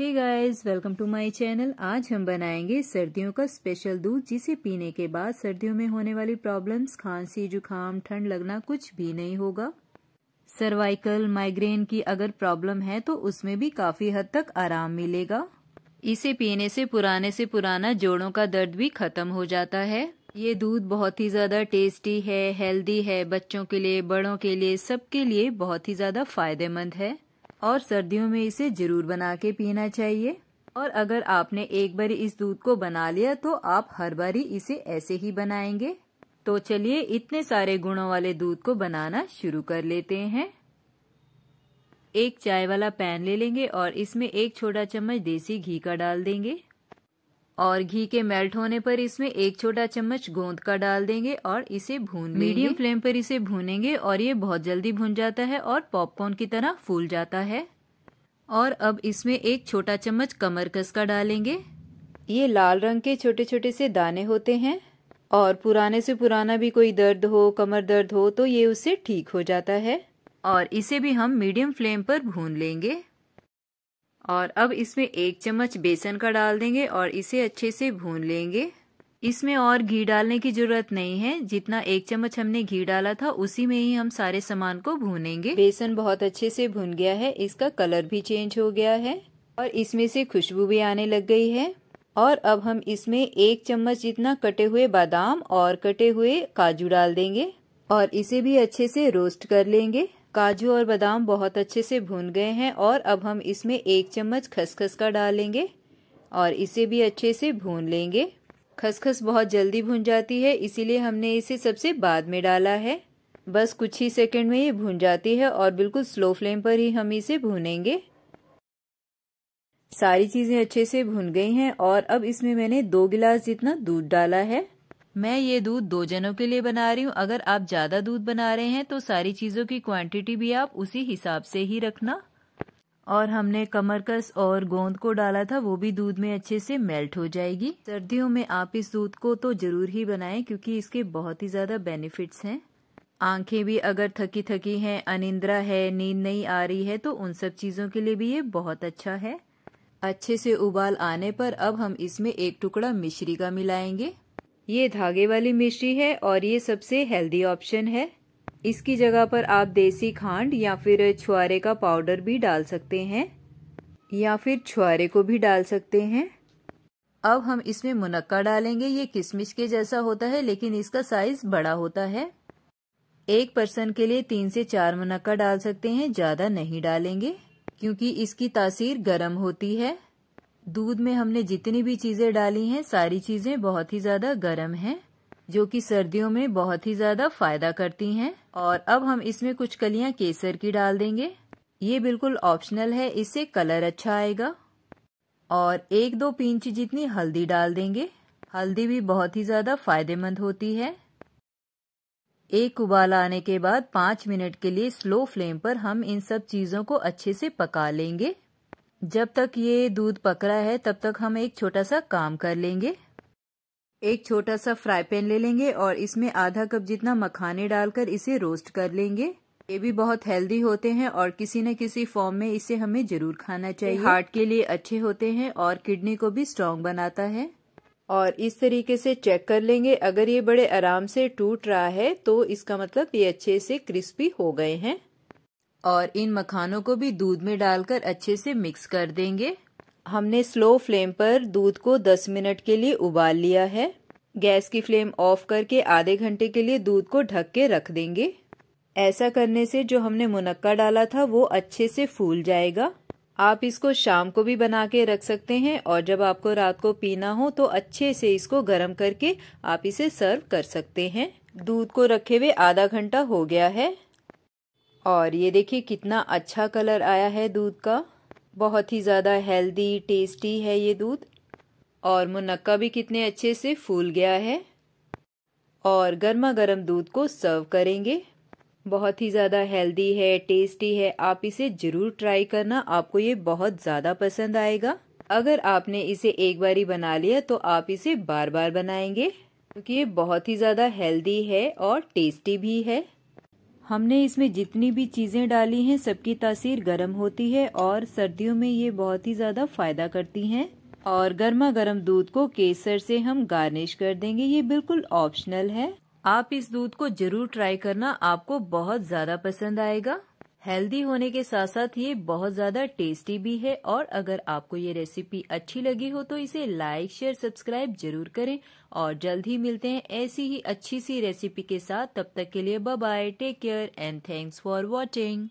hey guys welcome to my channel आज हम बनाएंगे सर्दियों का स्पेशल दूध जिसे पीने के बाद सर्दियों में होने वाली प्रॉब्लम्स खांसी जुकाम ठंड लगना कुछ भी नहीं होगा सर्वाइकल माइग्रेन की अगर प्रॉब्लम है तो उसमें भी काफी हद तक आराम मिलेगा इसे पीने से पुराने से पुराना जोड़ों का दर्द भी खत्म हो जाता है ये दूध बहुत ही ज्यादा टेस्टी है हेल्दी है बच्चों के लिए बड़ों के लिए सबके लिए बहुत ही ज्यादा फायदेमंद है और सर्दियों में इसे जरूर बना के पीना चाहिए और अगर आपने एक बार इस दूध को बना लिया तो आप हर बारी इसे ऐसे ही बनाएंगे तो चलिए इतने सारे गुणों वाले दूध को बनाना शुरू कर लेते हैं एक चाय वाला पैन ले लेंगे और इसमें एक छोटा चम्मच देसी घी का डाल देंगे और घी के मेल्ट होने पर इसमें एक छोटा चम्मच गोंद का डाल देंगे और इसे भून मीडियम फ्लेम पर इसे भूनेंगे और ये बहुत जल्दी भून जाता है और पॉपकॉर्न की तरह फूल जाता है और अब इसमें एक छोटा चम्मच कमरकस का डालेंगे ये लाल रंग के छोटे छोटे से दाने होते हैं और पुराने से पुराना भी कोई दर्द हो कमर दर्द हो तो ये उससे ठीक हो जाता है और इसे भी हम मीडियम फ्लेम पर भून लेंगे और अब इसमें एक चम्मच बेसन का डाल देंगे और इसे अच्छे से भून लेंगे इसमें और घी डालने की जरूरत नहीं है जितना एक चम्मच हमने घी डाला था उसी में ही हम सारे सामान को भूनेंगे बेसन बहुत अच्छे से भून गया है इसका कलर भी चेंज हो गया है और इसमें से खुशबू भी आने लग गई है और अब हम इसमें एक चम्मच जितना कटे हुए बादाम और कटे हुए काजू डाल देंगे और इसे भी अच्छे से रोस्ट कर लेंगे काजू और बादाम बहुत अच्छे से भून गए हैं और अब हम इसमें एक चम्मच खसखस का डालेंगे और इसे भी अच्छे से भून लेंगे खसखस बहुत जल्दी भून जाती है इसीलिए हमने इसे सबसे बाद में डाला है बस कुछ ही सेकंड में ये भून जाती है और बिल्कुल स्लो फ्लेम पर ही हम इसे भूनेंगे सारी चीज़ें अच्छे से भून गई हैं और अब इसमें मैंने दो गिलास जितना दूध डाला है मैं ये दूध दो जनों के लिए बना रही हूँ अगर आप ज़्यादा दूध बना रहे हैं तो सारी चीज़ों की क्वांटिटी भी आप उसी हिसाब से ही रखना और हमने कमरकस और गोंद को डाला था वो भी दूध में अच्छे से मेल्ट हो जाएगी सर्दियों में आप इस दूध को तो ज़रूर ही बनाएं क्योंकि इसके बहुत ही ज़्यादा बेनिफिट्स हैं आंखें भी अगर थकी थकी हैं अनिंद्रा है नींद नहीं आ रही है तो उन सब चीज़ों के लिए भी ये बहुत अच्छा है अच्छे से उबाल आने पर अब हम इसमें एक टुकड़ा मिश्री का मिलाएंगे ये धागे वाली मिश्री है और ये सबसे हेल्दी ऑप्शन है इसकी जगह पर आप देसी खांड या फिर छुआरे का पाउडर भी डाल सकते हैं या फिर छुआरे को भी डाल सकते हैं अब हम इसमें मुनक्का डालेंगे ये किशमिश के जैसा होता है लेकिन इसका साइज बड़ा होता है एक पर्सन के लिए तीन से चार मुनक्का डाल सकते हैं ज्यादा नहीं डालेंगे क्योंकि इसकी तासीर गर्म होती है दूध में हमने जितनी भी चीज़ें डाली हैं सारी चीज़ें बहुत ही ज़्यादा गर्म हैं जो कि सर्दियों में बहुत ही ज़्यादा फायदा करती हैं और अब हम इसमें कुछ कलियां केसर की डाल देंगे ये बिल्कुल ऑप्शनल है इससे कलर अच्छा आएगा और एक दो पिंच जितनी हल्दी डाल देंगे हल्दी भी बहुत ही ज़्यादा फायदेमंद होती है एक उबाल आने के बाद पांच मिनट के लिए स्लो फ्लेम पर हम इन सब चीज़ों को अच्छे से पका लेंगे जब तक ये दूध पक रहा है तब तक हम एक छोटा सा काम कर लेंगे एक छोटा सा फ्राई पैन ले लेंगे और इसमें आधा कप जितना मखाने डालकर इसे रोस्ट कर लेंगे ये भी बहुत हेल्दी होते हैं और किसी न किसी फॉर्म में इसे हमें जरूर खाना चाहिए हार्ट के लिए अच्छे होते हैं और किडनी को भी स्ट्रांग बनाता है और इस तरीके से चेक कर लेंगे अगर ये बड़े आराम से टूट रहा है तो इसका मतलब ये अच्छे से क्रिस्पी हो गए हैं और इन मखानों को भी दूध में डालकर अच्छे से मिक्स कर देंगे हमने स्लो फ्लेम पर दूध को 10 मिनट के लिए उबाल लिया है गैस की फ्लेम ऑफ करके आधे घंटे के लिए दूध को ढक के रख देंगे ऐसा करने से जो हमने मुनक्का डाला था वो अच्छे से फूल जाएगा आप इसको शाम को भी बना के रख सकते हैं और जब आपको रात को पीना हो तो अच्छे से इसको गर्म करके आप इसे सर्व कर सकते हैं दूध को रखे हुए आधा घंटा हो गया है और ये देखिए कितना अच्छा कलर आया है दूध का बहुत ही ज़्यादा हेल्दी टेस्टी है ये दूध और मुनक्का भी कितने अच्छे से फूल गया है और गर्मा गर्म दूध को सर्व करेंगे बहुत ही ज़्यादा हेल्दी है टेस्टी है आप इसे ज़रूर ट्राई करना आपको ये बहुत ज़्यादा पसंद आएगा अगर आपने इसे एक बारी बना लिया तो आप इसे बार बार बनाएंगे क्योंकि ये बहुत ही ज़्यादा हेल्दी है और टेस्टी भी है हमने इसमें जितनी भी चीज़ें डाली हैं सबकी तासीर गर्म होती है और सर्दियों में ये बहुत ही ज़्यादा फ़ायदा करती हैं और गर्मा गर्म दूध को केसर से हम गार्निश कर देंगे ये बिल्कुल ऑप्शनल है आप इस दूध को जरूर ट्राई करना आपको बहुत ज़्यादा पसंद आएगा हेल्दी होने के साथ साथ ये बहुत ज्यादा टेस्टी भी है और अगर आपको ये रेसिपी अच्छी लगी हो तो इसे लाइक शेयर सब्सक्राइब जरूर करें और जल्द ही मिलते हैं ऐसी ही अच्छी सी रेसिपी के साथ तब तक के लिए bye take care and thanks for watching